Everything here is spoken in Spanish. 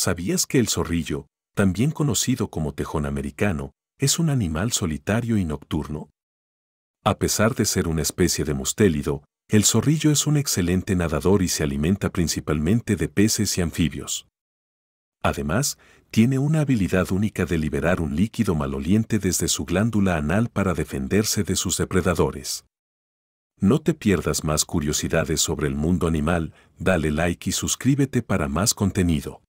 ¿Sabías que el zorrillo, también conocido como tejón americano, es un animal solitario y nocturno? A pesar de ser una especie de mustélido, el zorrillo es un excelente nadador y se alimenta principalmente de peces y anfibios. Además, tiene una habilidad única de liberar un líquido maloliente desde su glándula anal para defenderse de sus depredadores. No te pierdas más curiosidades sobre el mundo animal, dale like y suscríbete para más contenido.